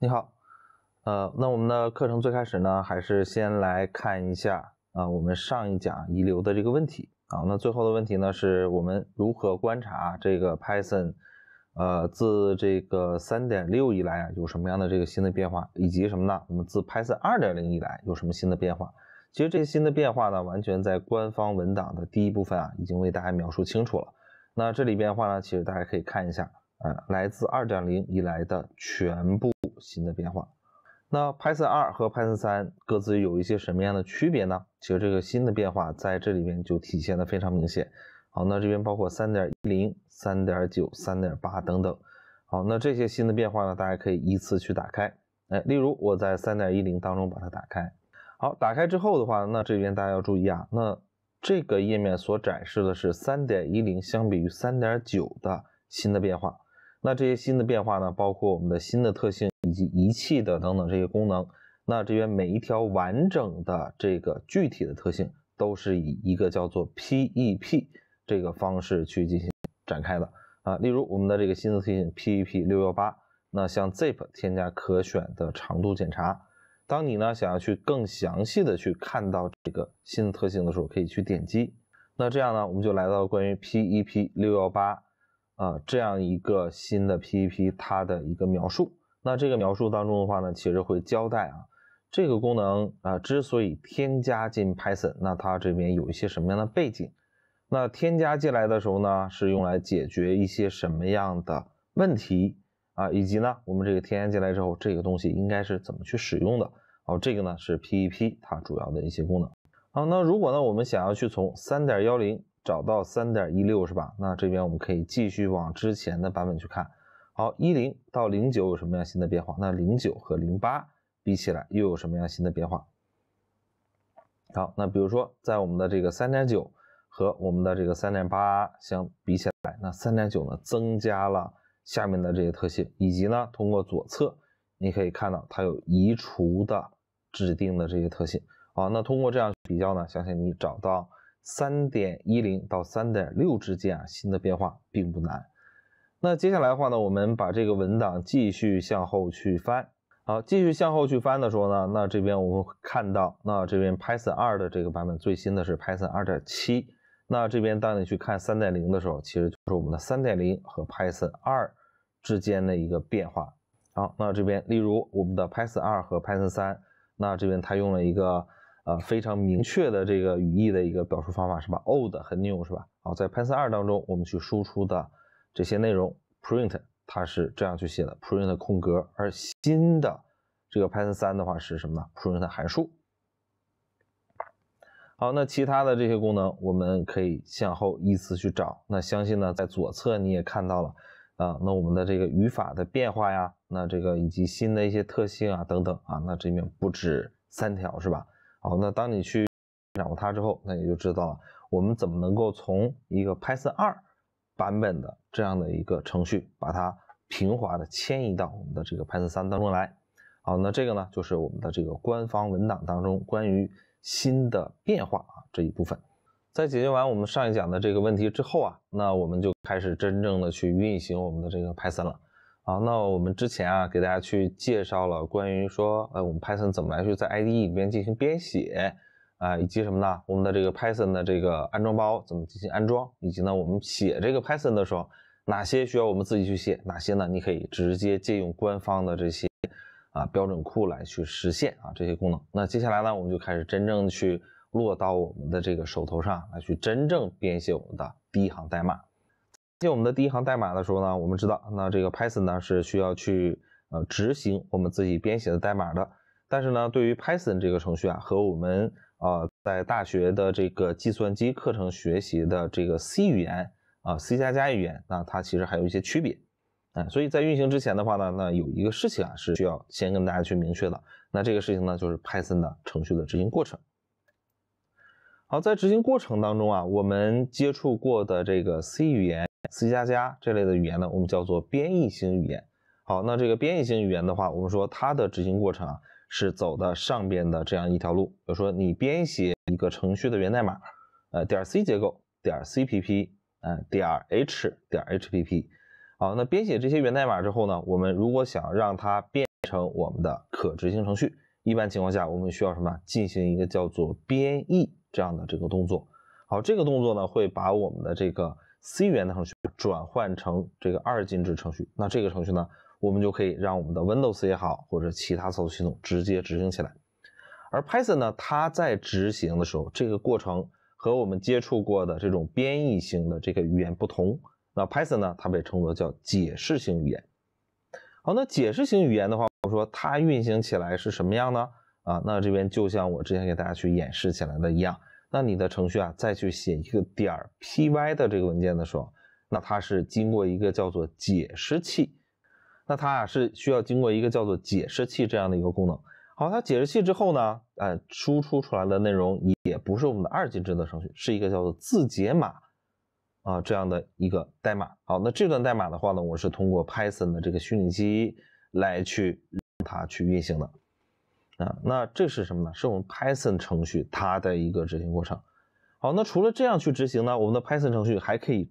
你好，呃，那我们的课程最开始呢，还是先来看一下啊，我们上一讲遗留的这个问题啊。那最后的问题呢，是我们如何观察这个 Python，呃，自这个三点六以来啊，有什么样的这个新的变化，以及什么呢？我们自 Python 二点零以来有什么新的变化？其实这些新的变化呢，完全在官方文档的第一部分啊，已经为大家描述清楚了。那这里边的话呢，其实大家可以看一下。呃，来自二点零以来的全部新的变化。那 Python 二和 Python 三各自有一些什么样的区别呢？其实这个新的变化在这里面就体现的非常明显。好，那这边包括三点一零、三点九、三点八等等。好，那这些新的变化呢，大家可以依次去打开。哎，例如我在三点一零当中把它打开。好，打开之后的话，那这边大家要注意啊，那这个页面所展示的是三点一零相比于三点九的新的变化。那这些新的变化呢，包括我们的新的特性以及仪器的等等这些功能。那这边每一条完整的这个具体的特性都是以一个叫做 PEP 这个方式去进行展开的啊。例如我们的这个新的特性 PEP 六幺八，那像 ZIP 添加可选的长度检查。当你呢想要去更详细的去看到这个新的特性的时候，可以去点击。那这样呢，我们就来到关于 PEP 六幺八。啊，这样一个新的 PEP，它的一个描述。那这个描述当中的话呢，其实会交代啊，这个功能啊，之所以添加进 Python，那它这边有一些什么样的背景？那添加进来的时候呢，是用来解决一些什么样的问题啊？以及呢，我们这个添加进来之后，这个东西应该是怎么去使用的？好，这个呢是 PEP 它主要的一些功能。好，那如果呢，我们想要去从三点幺零。找到三点一六是吧？那这边我们可以继续往之前的版本去看，好，一零到零九有什么样新的变化？那零九和零八比起来又有什么样新的变化？好，那比如说在我们的这个三点九和我们的这个三点八相比起来，那三点九呢增加了下面的这些特性，以及呢通过左侧你可以看到它有移除的指定的这些特性好，那通过这样比较呢，相信你找到。三点一零到三点六之间啊，新的变化并不难。那接下来的话呢，我们把这个文档继续向后去翻。好，继续向后去翻的时候呢，那这边我们看到，那这边 Python 二的这个版本最新的是 Python 二点七。那这边当你去看三点零的时候，其实就是我们的三点零和 Python 二之间的一个变化。好，那这边例如我们的 Python 二和 Python 三，那这边它用了一个。啊，非常明确的这个语义的一个表述方法是吧？old 和 new 是吧？好，在 Python 二当中，我们去输出的这些内容，print 它是这样去写的，print 空格。而新的这个 Python 三的话是什么呢？print 函数。好，那其他的这些功能，我们可以向后依次去找。那相信呢，在左侧你也看到了啊，那我们的这个语法的变化呀，那这个以及新的一些特性啊等等啊，那这里面不止三条是吧？好，那当你去掌握它之后，那你就知道了我们怎么能够从一个 Python 二版本的这样的一个程序，把它平滑的迁移到我们的这个 Python 三当中来。好，那这个呢，就是我们的这个官方文档当中关于新的变化啊这一部分。在解决完我们上一讲的这个问题之后啊，那我们就开始真正的去运行我们的这个 Python 了。好，那我们之前啊，给大家去介绍了关于说，呃，我们 Python 怎么来去在 IDE 里面进行编写啊，以及什么呢？我们的这个 Python 的这个安装包怎么进行安装，以及呢，我们写这个 Python 的时候，哪些需要我们自己去写，哪些呢？你可以直接借用官方的这些啊标准库来去实现啊这些功能。那接下来呢，我们就开始真正去落到我们的这个手头上来去真正编写我们的第一行代码。进我们的第一行代码的时候呢，我们知道那这个 Python 呢是需要去呃执行我们自己编写的代码的。但是呢，对于 Python 这个程序啊，和我们呃在大学的这个计算机课程学习的这个 C 语言啊、C 加加语言，那它其实还有一些区别啊。所以在运行之前的话呢，那有一个事情啊是需要先跟大家去明确的。那这个事情呢，就是 Python 的程序的执行过程。好，在执行过程当中啊，我们接触过的这个 C 语言。C 加加这类的语言呢，我们叫做编译型语言。好，那这个编译型语言的话，我们说它的执行过程啊，是走的上边的这样一条路。比如说你编写一个程序的源代码，呃，点 C 结构，点 C P P，呃，点 H，点 H P P。好，那编写这些源代码之后呢，我们如果想让它变成我们的可执行程序，一般情况下我们需要什么？进行一个叫做编译这样的这个动作。好，这个动作呢，会把我们的这个。C 语言的程序转换成这个二进制程序，那这个程序呢，我们就可以让我们的 Windows 也好或者其他操作系统直接执行起来。而 Python 呢，它在执行的时候，这个过程和我们接触过的这种编译型的这个语言不同。那 Python 呢，它被称作叫解释型语言。好，那解释型语言的话，我说它运行起来是什么样呢？啊，那这边就像我之前给大家去演示起来的一样。那你的程序啊，再去写一个点儿 py 的这个文件的时候，那它是经过一个叫做解释器，那它啊是需要经过一个叫做解释器这样的一个功能。好，它解释器之后呢，呃，输出出来的内容也不是我们的二进制的程序，是一个叫做字节码啊这样的一个代码。好，那这段代码的话呢，我是通过 Python 的这个虚拟机来去它去运行的。啊，那这是什么呢？是我们 Python 程序它的一个执行过程。好，那除了这样去执行呢，我们的 Python 程序还可以，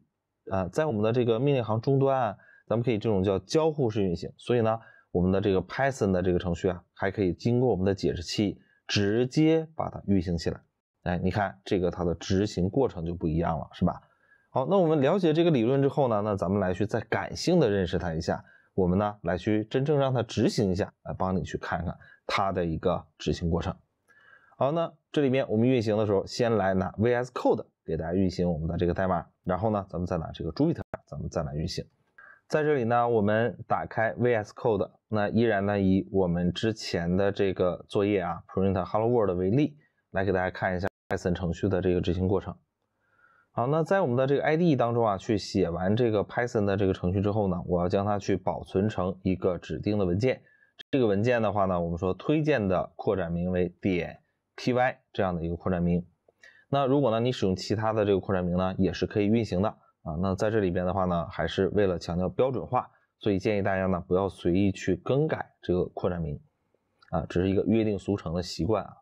啊，在我们的这个命令行终端啊，咱们可以这种叫交互式运行。所以呢，我们的这个 Python 的这个程序啊，还可以经过我们的解释器直接把它运行起来。哎，你看这个它的执行过程就不一样了，是吧？好，那我们了解这个理论之后呢，那咱们来去再感性的认识它一下。我们呢来去真正让它执行一下，来帮你去看看。它的一个执行过程。好，那这里面我们运行的时候，先来拿 VS Code 给大家运行我们的这个代码，然后呢，咱们再拿这个 Jupyter，咱们再来运行。在这里呢，我们打开 VS Code，那依然呢以我们之前的这个作业啊，print "Hello World" 为例，来给大家看一下 Python 程序的这个执行过程。好，那在我们的这个 ID 当中啊，去写完这个 Python 的这个程序之后呢，我要将它去保存成一个指定的文件。这个文件的话呢，我们说推荐的扩展名为点 py 这样的一个扩展名。那如果呢你使用其他的这个扩展名呢，也是可以运行的啊。那在这里边的话呢，还是为了强调标准化，所以建议大家呢不要随意去更改这个扩展名啊，只是一个约定俗成的习惯啊。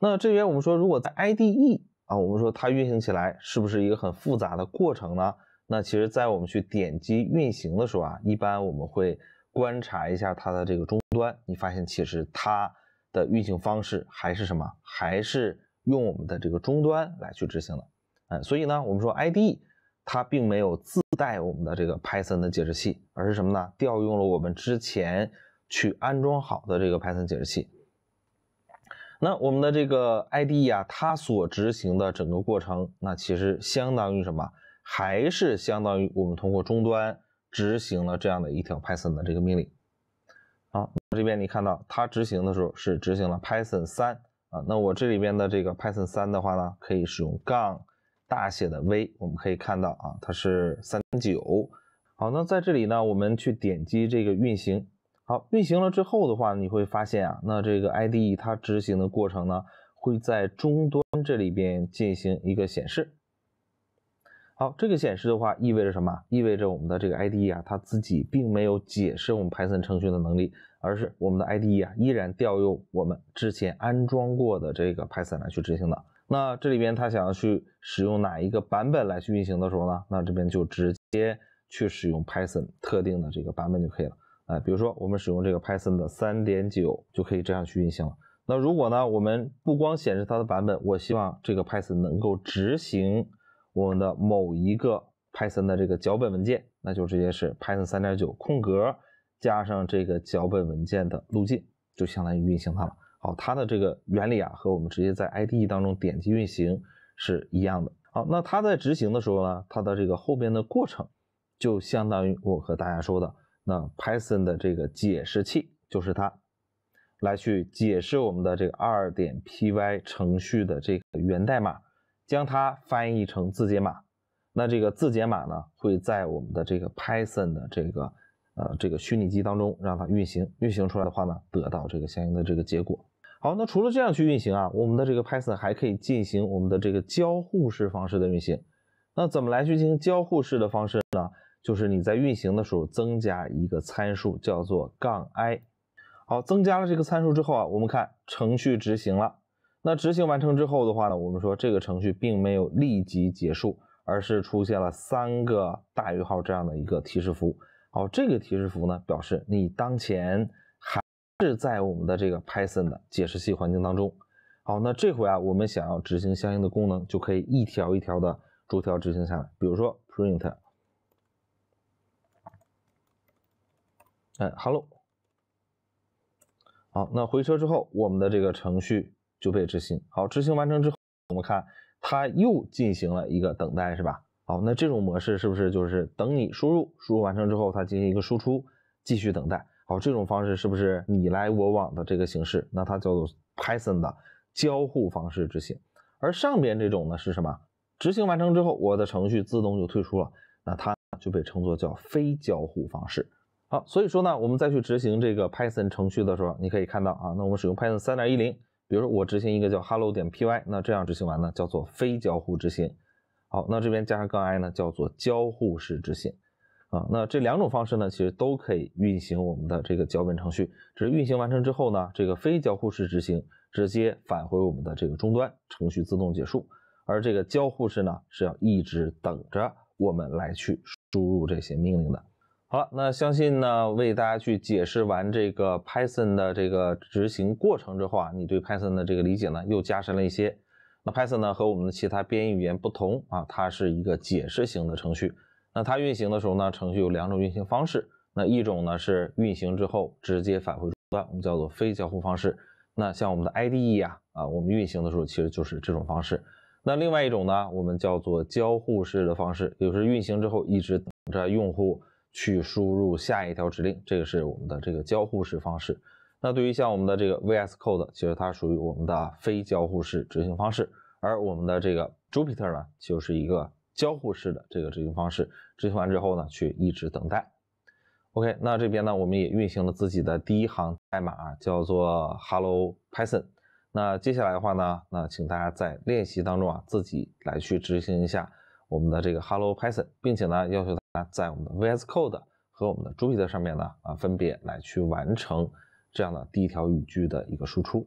那这边我们说，如果在 IDE 啊，我们说它运行起来是不是一个很复杂的过程呢？那其实在我们去点击运行的时候啊，一般我们会。观察一下它的这个终端，你发现其实它的运行方式还是什么？还是用我们的这个终端来去执行的，哎，所以呢，我们说 IDE 它并没有自带我们的这个 Python 的解释器，而是什么呢？调用了我们之前去安装好的这个 Python 解释器。那我们的这个 IDE 呀，它所执行的整个过程，那其实相当于什么？还是相当于我们通过终端。执行了这样的一条 Python 的这个命令，好，这边你看到它执行的时候是执行了 Python 三啊，那我这里边的这个 Python 三的话呢，可以使用杠大写的 V，我们可以看到啊，它是三九。好，那在这里呢，我们去点击这个运行，好，运行了之后的话，你会发现啊，那这个 IDE 它执行的过程呢，会在终端这里边进行一个显示。好，这个显示的话意味着什么？意味着我们的这个 IDE 啊，它自己并没有解释我们 Python 程序的能力，而是我们的 IDE 啊，依然调用我们之前安装过的这个 Python 来去执行的。那这里边它想要去使用哪一个版本来去运行的时候呢？那这边就直接去使用 Python 特定的这个版本就可以了。哎，比如说我们使用这个 Python 的3.9就可以这样去运行了。那如果呢，我们不光显示它的版本，我希望这个 Python 能够执行。我们的某一个 Python 的这个脚本文件，那就直接是 Python 3.9空格加上这个脚本文件的路径，就相当于运行它了。好，它的这个原理啊，和我们直接在 IDE 当中点击运行是一样的。好，那它在执行的时候呢，它的这个后边的过程，就相当于我和大家说的，那 Python 的这个解释器就是它来去解释我们的这个二点 py 程序的这个源代码。将它翻译成字节码，那这个字节码呢，会在我们的这个 Python 的这个呃这个虚拟机当中让它运行，运行出来的话呢，得到这个相应的这个结果。好，那除了这样去运行啊，我们的这个 Python 还可以进行我们的这个交互式方式的运行。那怎么来进行交互式的方式呢？就是你在运行的时候增加一个参数叫做 “-i” 杠。好，增加了这个参数之后啊，我们看程序执行了。那执行完成之后的话呢，我们说这个程序并没有立即结束，而是出现了三个大于号这样的一个提示符。好，这个提示符呢，表示你当前还是在我们的这个 Python 的解释器环境当中。好，那这回啊，我们想要执行相应的功能，就可以一条一条的逐条执行下来。比如说 print，哎，hello。好，那回车之后，我们的这个程序。就被执行。好，执行完成之后，我们看它又进行了一个等待，是吧？好，那这种模式是不是就是等你输入，输入完成之后，它进行一个输出，继续等待？好，这种方式是不是你来我往的这个形式？那它叫做 Python 的交互方式执行。而上边这种呢是什么？执行完成之后，我的程序自动就退出了，那它就被称作叫非交互方式。好，所以说呢，我们再去执行这个 Python 程序的时候，你可以看到啊，那我们使用 Python 三点一零。比如我执行一个叫 hello 点 py，那这样执行完呢，叫做非交互执行。好，那这边加上杠 I 呢，叫做交互式执行。啊，那这两种方式呢，其实都可以运行我们的这个脚本程序。只是运行完成之后呢，这个非交互式执行直接返回我们的这个终端，程序自动结束。而这个交互式呢，是要一直等着我们来去输入这些命令的。好，了，那相信呢，为大家去解释完这个 Python 的这个执行过程之后啊，你对 Python 的这个理解呢又加深了一些。那 Python 呢和我们的其他编译语言不同啊，它是一个解释型的程序。那它运行的时候呢，程序有两种运行方式。那一种呢是运行之后直接返回终端，我们叫做非交互方式。那像我们的 IDE 呀，啊，我们运行的时候其实就是这种方式。那另外一种呢，我们叫做交互式的方式，也就是运行之后一直等着用户。去输入下一条指令，这个是我们的这个交互式方式。那对于像我们的这个 VS Code，其实它属于我们的非交互式执行方式。而我们的这个 Jupyter 呢，就是一个交互式的这个执行方式。执行完之后呢，去一直等待。OK，那这边呢，我们也运行了自己的第一行代码，叫做 Hello Python。那接下来的话呢，那请大家在练习当中啊，自己来去执行一下我们的这个 Hello Python，并且呢，要求。在我们的 VS Code 和我们的 Jupyter 上面呢，啊，分别来去完成这样的第一条语句的一个输出。